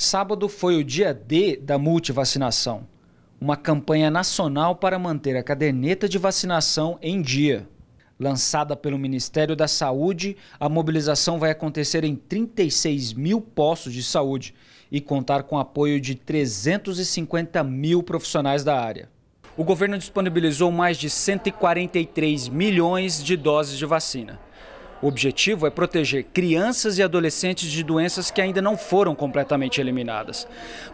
Sábado foi o dia D da multivacinação, uma campanha nacional para manter a caderneta de vacinação em dia. Lançada pelo Ministério da Saúde, a mobilização vai acontecer em 36 mil postos de saúde e contar com apoio de 350 mil profissionais da área. O governo disponibilizou mais de 143 milhões de doses de vacina. O objetivo é proteger crianças e adolescentes de doenças que ainda não foram completamente eliminadas.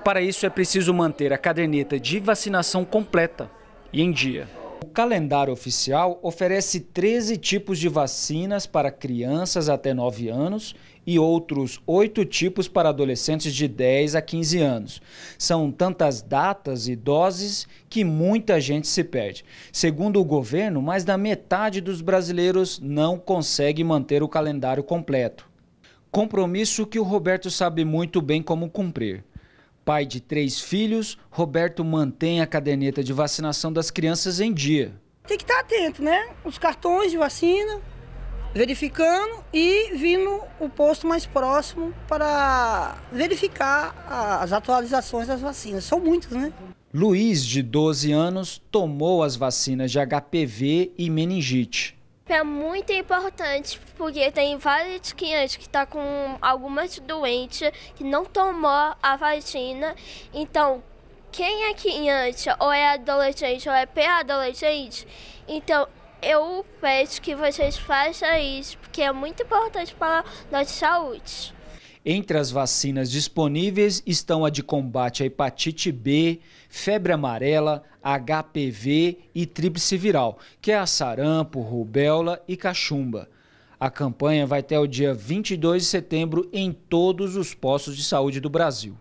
Para isso, é preciso manter a caderneta de vacinação completa e em dia. O calendário oficial oferece 13 tipos de vacinas para crianças até 9 anos e outros 8 tipos para adolescentes de 10 a 15 anos. São tantas datas e doses que muita gente se perde. Segundo o governo, mais da metade dos brasileiros não consegue manter o calendário completo. Compromisso que o Roberto sabe muito bem como cumprir. Pai de três filhos, Roberto mantém a caderneta de vacinação das crianças em dia. Tem que estar atento, né? Os cartões de vacina, verificando e vindo o posto mais próximo para verificar as atualizações das vacinas. São muitas, né? Luiz, de 12 anos, tomou as vacinas de HPV e meningite é muito importante, porque tem várias crianças que estão tá com algumas doentes que não tomou a vacina. Então, quem é criança, ou é adolescente, ou é pré-adolescente, então eu peço que vocês façam isso, porque é muito importante para a nossa saúde. Entre as vacinas disponíveis estão a de combate à hepatite B, febre amarela, HPV e tríplice viral, que é a sarampo, rubéola e cachumba. A campanha vai até o dia 22 de setembro em todos os postos de saúde do Brasil.